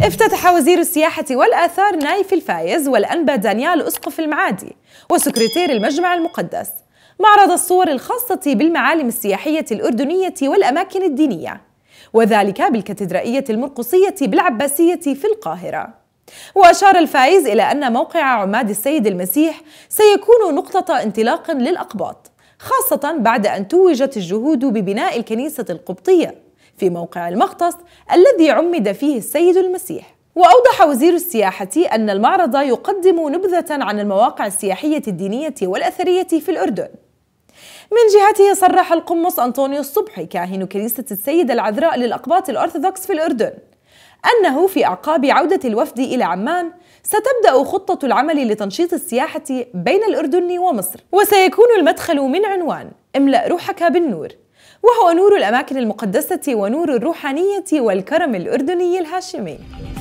افتتح وزير السياحة والآثار نايف الفايز والأنبا دانيال أسقف المعادي وسكرتير المجمع المقدس معرض الصور الخاصة بالمعالم السياحية الأردنية والأماكن الدينية وذلك بالكاتدرائية المرقصية بالعباسية في القاهرة وأشار الفايز إلى أن موقع عماد السيد المسيح سيكون نقطة انطلاق للأقباط خاصة بعد أن توجت الجهود ببناء الكنيسة القبطية في موقع المغطس الذي عمد فيه السيد المسيح وأوضح وزير السياحة أن المعرض يقدم نبذة عن المواقع السياحية الدينية والأثرية في الأردن من جهته صرح القمص أنطونيو الصبحي كاهن كنيسة السيدة العذراء للأقباط الأرثوذكس في الأردن أنه في أعقاب عودة الوفد إلى عمان ستبدأ خطة العمل لتنشيط السياحة بين الأردن ومصر وسيكون المدخل من عنوان املأ روحك بالنور وهو نور الأماكن المقدسة ونور الروحانية والكرم الأردني الهاشمي